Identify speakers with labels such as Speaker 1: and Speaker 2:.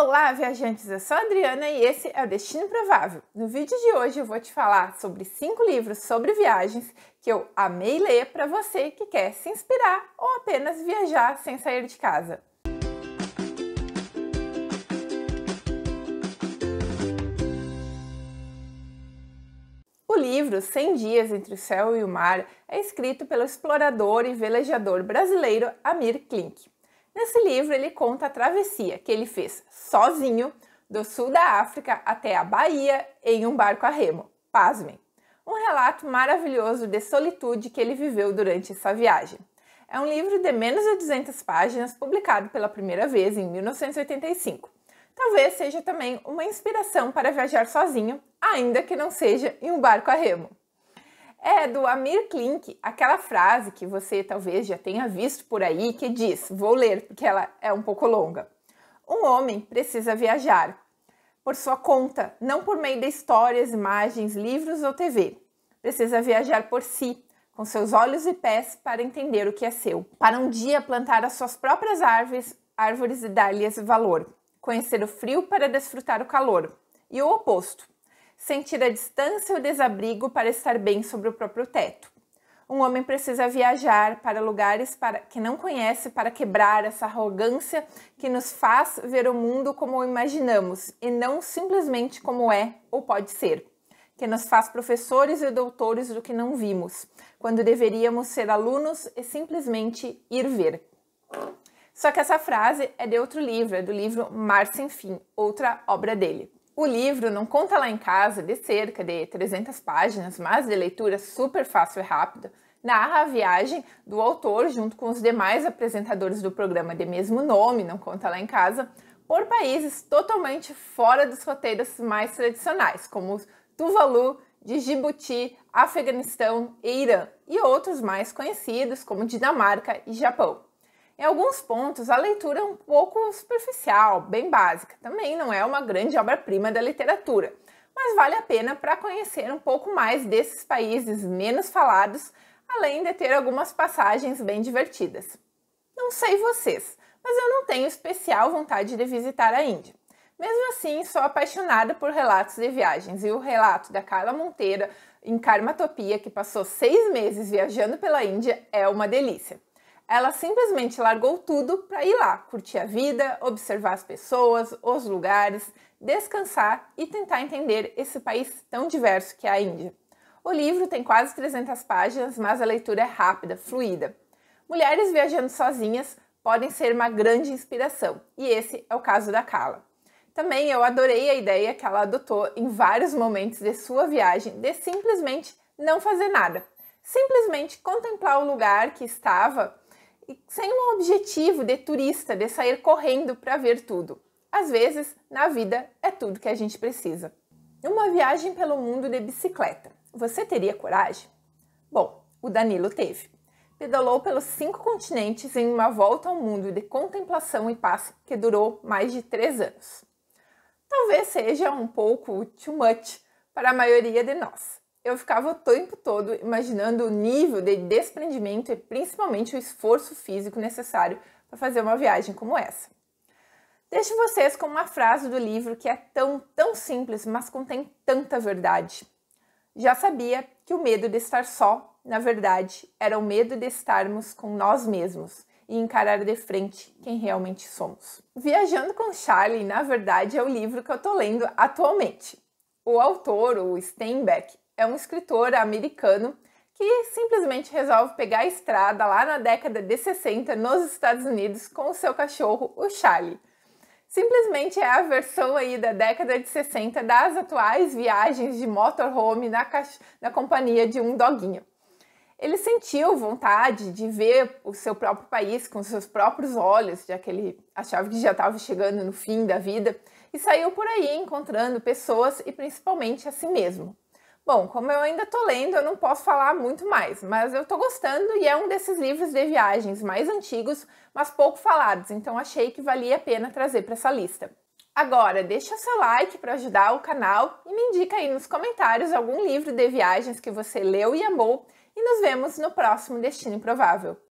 Speaker 1: Olá, viajantes! Eu sou a Adriana e esse é o Destino Provável. No vídeo de hoje eu vou te falar sobre cinco livros sobre viagens que eu amei ler para você que quer se inspirar ou apenas viajar sem sair de casa. O livro 100 Dias entre o Céu e o Mar é escrito pelo explorador e velejador brasileiro Amir Klink. Nesse livro, ele conta a travessia que ele fez sozinho do sul da África até a Bahia em um barco a remo. Pasmem! Um relato maravilhoso de solitude que ele viveu durante essa viagem. É um livro de menos de 200 páginas, publicado pela primeira vez em 1985. Talvez seja também uma inspiração para viajar sozinho, ainda que não seja em um barco a remo é do Amir Klink, aquela frase que você talvez já tenha visto por aí que diz: vou ler porque ela é um pouco longa. Um homem precisa viajar por sua conta, não por meio de histórias, imagens, livros ou TV. Precisa viajar por si, com seus olhos e pés, para entender o que é seu. Para um dia plantar as suas próprias árvores, árvores e dar-lhes valor. Conhecer o frio para desfrutar o calor. E o oposto sentir a distância ou o desabrigo para estar bem sobre o próprio teto. Um homem precisa viajar para lugares para, que não conhece para quebrar essa arrogância que nos faz ver o mundo como o imaginamos e não simplesmente como é ou pode ser, que nos faz professores e doutores do que não vimos, quando deveríamos ser alunos e simplesmente ir ver. Só que essa frase é de outro livro, é do livro Mar Sem Fim, outra obra dele. O livro Não Conta Lá em Casa, de cerca de 300 páginas, mas de leitura super fácil e rápida, narra a viagem do autor junto com os demais apresentadores do programa de mesmo nome, Não Conta Lá em Casa, por países totalmente fora dos roteiros mais tradicionais, como Tuvalu, de Djibouti, Afeganistão e Irã, e outros mais conhecidos como Dinamarca e Japão. Em alguns pontos, a leitura é um pouco superficial, bem básica. Também não é uma grande obra-prima da literatura, mas vale a pena para conhecer um pouco mais desses países menos falados, além de ter algumas passagens bem divertidas. Não sei vocês, mas eu não tenho especial vontade de visitar a Índia. Mesmo assim, sou apaixonada por relatos de viagens e o relato da Carla Monteira em Karmatopia, que passou seis meses viajando pela Índia, é uma delícia. Ela simplesmente largou tudo para ir lá, curtir a vida, observar as pessoas, os lugares, descansar e tentar entender esse país tão diverso que é a Índia. O livro tem quase 300 páginas, mas a leitura é rápida, fluida. Mulheres viajando sozinhas podem ser uma grande inspiração, e esse é o caso da Kala. Também eu adorei a ideia que ela adotou em vários momentos de sua viagem de simplesmente não fazer nada, simplesmente contemplar o lugar que estava e sem um objetivo de turista, de sair correndo para ver tudo. Às vezes, na vida, é tudo que a gente precisa. Uma viagem pelo mundo de bicicleta. Você teria coragem? Bom, o Danilo teve. Pedalou pelos cinco continentes em uma volta ao mundo de contemplação e paz que durou mais de três anos. Talvez seja um pouco too much para a maioria de nós, eu ficava o tempo todo imaginando o nível de desprendimento e principalmente o esforço físico necessário para fazer uma viagem como essa. Deixo vocês com uma frase do livro que é tão, tão simples, mas contém tanta verdade. Já sabia que o medo de estar só, na verdade, era o medo de estarmos com nós mesmos e encarar de frente quem realmente somos. Viajando com Charlie, na verdade, é o livro que eu estou lendo atualmente. O autor, o Steinbeck, é um escritor americano que simplesmente resolve pegar a estrada lá na década de 60 nos Estados Unidos com o seu cachorro, o Charlie. Simplesmente é a versão aí da década de 60 das atuais viagens de motorhome na, na companhia de um doguinho. Ele sentiu vontade de ver o seu próprio país com seus próprios olhos, já que ele achava que já estava chegando no fim da vida, e saiu por aí encontrando pessoas e principalmente a si mesmo. Bom, como eu ainda tô lendo, eu não posso falar muito mais, mas eu tô gostando e é um desses livros de viagens mais antigos, mas pouco falados, então achei que valia a pena trazer para essa lista. Agora, deixa seu like para ajudar o canal e me indica aí nos comentários algum livro de viagens que você leu e amou, e nos vemos no próximo Destino improvável.